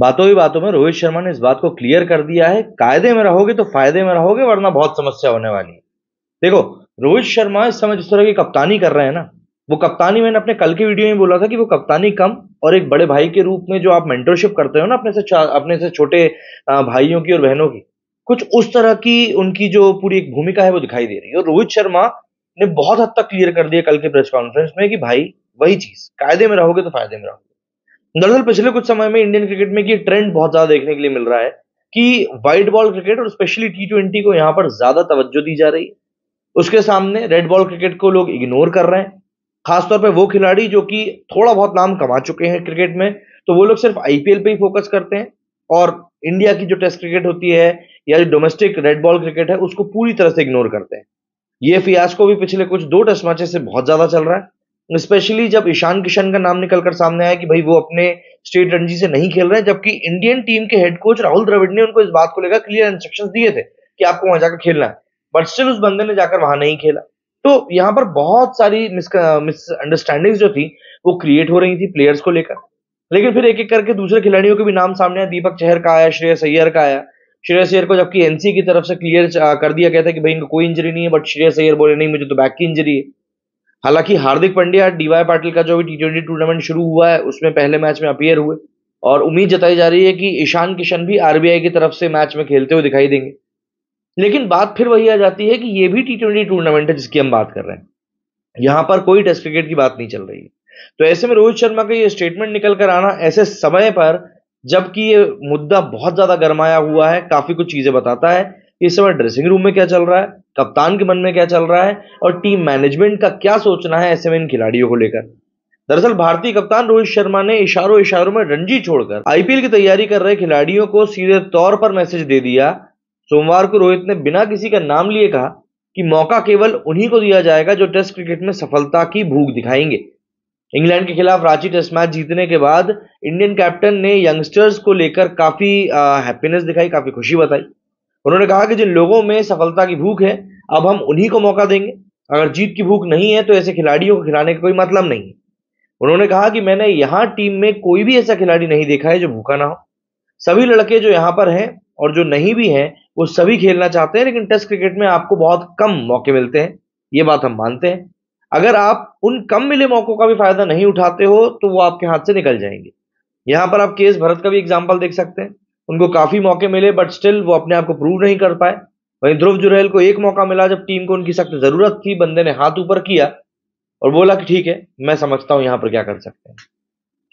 बातों ही बातों में रोहित शर्मा ने इस बात को क्लियर कर दिया है कायदे में रहोगे तो फायदे में रहोगे वरना बहुत समस्या होने वाली है देखो रोहित शर्मा इस समय जिस तरह की कप्तानी कर रहे हैं ना वो कप्तानी मैंने अपने कल के वीडियो में बोला था कि वो कप्तानी कम और एक बड़े भाई के रूप में जो आप मेंटरशिप करते हो ना अपने से अपने से छोटे भाइयों की और बहनों की कुछ उस तरह की उनकी जो पूरी एक भूमिका है वो दिखाई दे रही है और रोहित शर्मा ने बहुत हद तक क्लियर कर दिया कल के प्रेस कॉन्फ्रेंस में कि भाई वही चीज कायदे में रहोगे तो फायदे में रहोगे दरअसल पिछले कुछ समय में इंडियन क्रिकेट में ये ट्रेंड बहुत ज्यादा देखने के लिए मिल रहा है कि व्हाइट बॉल क्रिकेट और स्पेशली टी ट्वेंटी को यहाँ पर ज्यादा तवज्जो दी जा रही है उसके सामने रेड बॉल क्रिकेट को लोग इग्नोर कर रहे हैं खासतौर पर वो खिलाड़ी जो कि थोड़ा बहुत नाम कमा चुके हैं क्रिकेट में तो वो लोग सिर्फ आईपीएल पे ही फोकस करते हैं और इंडिया की जो टेस्ट क्रिकेट होती है या जो डोमेस्टिक रेड बॉल क्रिकेट है उसको पूरी तरह से इग्नोर करते हैं ये फियास्को भी पिछले कुछ दो टेस्ट मैचेस से बहुत ज्यादा चल रहा है स्पेशली जब ईशान किशन का नाम निकलकर सामने आया कि भाई वो अपने स्टेट रणजी से नहीं खेल रहे हैं जबकि इंडियन टीम के हेड कोच राहुल द्रविड़ ने उनको इस बात को लेकर क्लियर इंस्ट्रक्शन दिए थे कि आपको वहां जाकर खेलना है बट स्टिल उस बंदे ने जाकर वहां नहीं खेला तो यहाँ पर बहुत सारी मिसअंडरस्टैंडिंग जो थी वो क्रिएट हो रही थी प्लेयर्स को लेकर लेकिन फिर एक एक करके दूसरे खिलाड़ियों के भी नाम सामने आया दीपक चहर का आया श्रेयस अय्यर का आया श्रेयस अय्यर को जबकि एनसी की तरफ से क्लियर कर दिया गया था कि भाई इनको कोई इंजरी नहीं है बट श्रेयस अय्यर बोले नहीं मुझे तो बैक की इंजरी है हालांकि हार्दिक पांड्या डीवाई पाटिल का जो भी टी ट्वेंटी टूर्नामेंट शुरू हुआ है उसमें पहले मैच में अपियर हुए और उम्मीद जताई जा रही है कि ईशान किशन भी आरबीआई की तरफ से मैच में खेलते हुए दिखाई देंगे लेकिन बात फिर वही आ जाती है कि ये भी टी ट्वेंटी टूर्नामेंट है जिसकी हम बात कर रहे हैं यहां पर कोई टेस्ट क्रिकेट की बात नहीं चल रही है तो ऐसे में रोहित शर्मा का ये स्टेटमेंट निकल कर आना ऐसे समय पर जबकि ये मुद्दा बहुत ज्यादा गरमाया हुआ है काफी कुछ चीजें बताता है इस समय ड्रेसिंग रूम में क्या चल रहा है कप्तान के मन में क्या चल रहा है और टीम मैनेजमेंट का क्या सोचना है ऐसे में इन खिलाड़ियों को लेकर दरअसल भारतीय कप्तान रोहित शर्मा ने इशारों इशारों में रणजी छोड़कर आईपीएल की तैयारी कर रहे खिलाड़ियों को सीधे तौर पर मैसेज दे दिया सोमवार को रोहित ने बिना किसी का नाम लिए कहा कि मौका केवल उन्हीं को दिया जाएगा जो टेस्ट क्रिकेट में सफलता की भूख दिखाएंगे इंग्लैंड के खिलाफ रांची टेस्ट मैच जीतने के बाद इंडियन कैप्टन ने यंगस्टर्स को लेकर काफी हैप्पीनेस दिखाई काफी खुशी बताई उन्होंने कहा कि जिन लोगों में सफलता की भूख है अब हम उन्हीं को मौका देंगे अगर जीत की भूख नहीं है तो ऐसे खिलाड़ियों को खिलाने का कोई मतलब नहीं है उन्होंने कहा कि मैंने यहाँ टीम में कोई भी ऐसा खिलाड़ी नहीं देखा है जो भूखा ना हो सभी लड़के जो यहाँ पर हैं और जो नहीं भी हैं वो सभी खेलना चाहते हैं लेकिन टेस्ट क्रिकेट में आपको बहुत कम मौके मिलते हैं ये बात हम मानते हैं अगर आप उन कम मिले मौकों का भी फायदा नहीं उठाते हो तो वो आपके हाथ से निकल जाएंगे यहाँ पर आप केस भरत का भी एग्जाम्पल देख सकते हैं उनको काफी मौके मिले बट स्टिल वो अपने आप को प्रूव नहीं कर पाए वहीं ध्रुव जुरेल को एक मौका मिला जब टीम को उनकी सख्त जरूरत थी बंदे ने हाथ ऊपर किया और बोला कि ठीक है मैं समझता हूं यहां पर क्या कर सकते हैं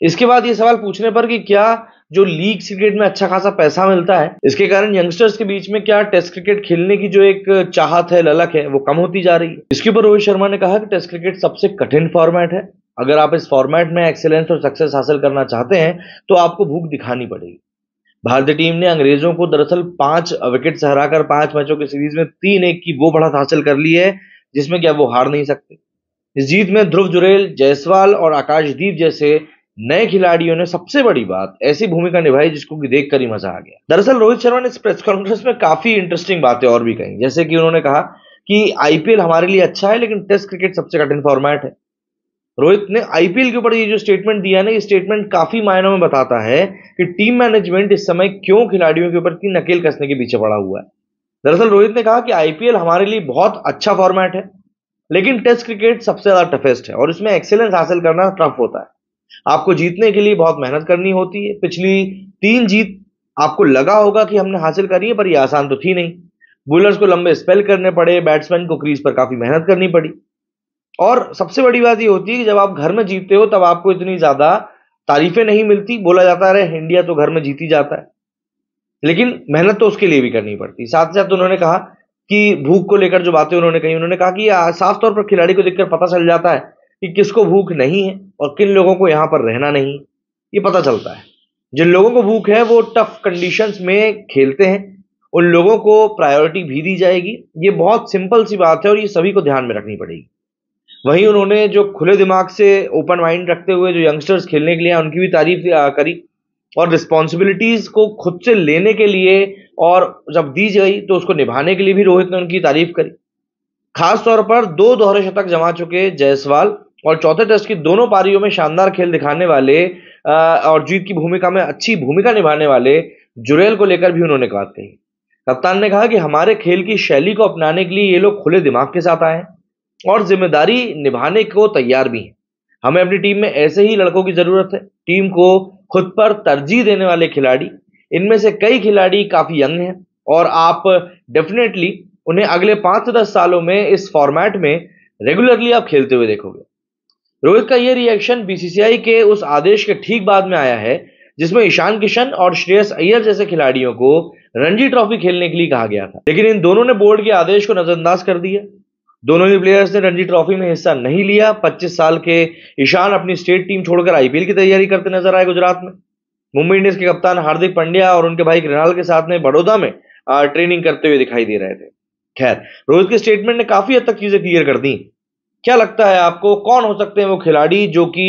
इसके बाद ये सवाल पूछने पर कि क्या जो लीग क्रिकेट में अच्छा खासा पैसा मिलता है इसके कारण यंगस्टर्स के बीच में क्या टेस्ट क्रिकेट खेलने की जो एक चाहत है ललक है वो कम होती जा रही है इसके ऊपर रोहित शर्मा ने कहा कि टेस्ट क्रिकेट सबसे कठिन फॉर्मेट है अगर आप इस फॉर्मेट में एक्सेलेंस और सक्सेस हासिल करना चाहते हैं तो आपको भूख दिखानी पड़ेगी भारतीय टीम ने अंग्रेजों को दरअसल पांच विकेट से हराकर पांच मैचों की सीरीज में तीन एक की वो बढ़त हासिल कर ली है जिसमें क्या वो हार नहीं सकते इस जीत में ध्रुव जुरेल जयसवाल और आकाशदीप जैसे नए खिलाड़ियों ने सबसे बड़ी बात ऐसी भूमिका निभाई जिसको कि देखकर ही मजा आ गया दरअसल रोहित शर्मा ने इस प्रेस कॉन्फ्रेंस में काफी इंटरेस्टिंग बातें और भी कही जैसे कि उन्होंने कहा कि आईपीएल हमारे लिए अच्छा है लेकिन टेस्ट क्रिकेट सबसे कठिन फॉर्मेट है रोहित ने आईपीएल के ऊपर ये जो स्टेटमेंट दिया ना ये स्टेटमेंट काफी मायनों में बताता है कि टीम मैनेजमेंट इस समय क्यों खिलाड़ियों के ऊपर की नकेल कसने के पीछे पड़ा हुआ है दरअसल रोहित ने कहा कि आईपीएल हमारे लिए बहुत अच्छा फॉर्मेट है लेकिन टेस्ट क्रिकेट सबसे ज्यादा टफेस्ट है और इसमें एक्सेलेंस हासिल करना टफ होता है आपको जीतने के लिए बहुत मेहनत करनी होती है पिछली तीन जीत आपको लगा होगा कि हमने हासिल करी है पर यह आसान तो थी नहीं बोलर्स को लंबे स्पेल करने पड़े बैट्समैन को क्रीज पर काफी मेहनत करनी पड़ी और सबसे बड़ी बात यह होती है कि जब आप घर में जीतते हो तब आपको इतनी ज्यादा तारीफें नहीं मिलती बोला जाता है इंडिया तो घर में जीत ही जाता है लेकिन मेहनत तो उसके लिए भी करनी पड़ती साथ साथ उन्होंने कहा कि भूख को लेकर जो बातें उन्होंने कही उन्होंने कहा कि साफ तौर पर खिलाड़ी को देखकर पता चल जाता है कि किसको भूख नहीं है और किन लोगों को यहां पर रहना नहीं ये पता चलता है जिन लोगों को भूख है वो टफ कंडीशंस में खेलते हैं उन लोगों को प्रायोरिटी भी दी जाएगी ये बहुत सिंपल सी बात है और ये सभी को ध्यान में रखनी पड़ेगी वहीं उन्होंने जो खुले दिमाग से ओपन माइंड रखते हुए जो यंगस्टर्स खेलने के लिए उनकी भी तारीफ करी और रिस्पॉन्सिबिलिटीज़ को खुद से लेने के लिए और जब दी गई तो उसको निभाने के लिए भी रोहित ने उनकी तारीफ करी खास तौर पर दो दोहरे शतक जमा चुके जायसवाल और चौथे टेस्ट की दोनों पारियों में शानदार खेल दिखाने वाले और जीत की भूमिका में अच्छी भूमिका निभाने वाले जुरेल को लेकर भी उन्होंने बात कही कप्तान ने कहा कि हमारे खेल की शैली को अपनाने के लिए ये लोग खुले दिमाग के साथ आए हैं और जिम्मेदारी निभाने को तैयार भी हैं हमें अपनी टीम में ऐसे ही लड़कों की जरूरत है टीम को खुद पर तरजीह देने वाले खिलाड़ी इनमें से कई खिलाड़ी काफी यंग हैं और आप डेफिनेटली उन्हें अगले पांच से दस सालों में इस फॉर्मेट में रेगुलरली आप खेलते हुए देखोगे रोहित का यह रिएक्शन बीसीसीआई के उस आदेश के ठीक बाद में आया है जिसमें ईशान किशन और श्रेयस अय्यर जैसे खिलाड़ियों को रणजी ट्रॉफी खेलने के लिए कहा गया था लेकिन इन दोनों ने बोर्ड के आदेश को नजरअंदाज कर दिया दोनों ही प्लेयर्स ने रणजी ट्रॉफी में हिस्सा नहीं लिया 25 साल के ईशान अपनी स्टेट टीम छोड़कर आईपीएल की तैयारी करते नजर आए गुजरात में मुंबई इंडियंस के कप्तान हार्दिक पांड्या और उनके भाई कृणाल के साथ में बड़ौदा में ट्रेनिंग करते हुए दिखाई दे रहे थे खैर रोहित के स्टेटमेंट ने काफी हद तक चीजें क्लियर कर दी क्या लगता है आपको कौन हो सकते हैं वो खिलाड़ी जो कि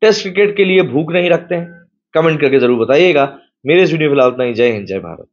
टेस्ट क्रिकेट के लिए भूख नहीं रखते हैं कमेंट करके जरूर बताइएगा मेरे इस वीडियो फिलहाल उतना ही जय हिंद जय भारत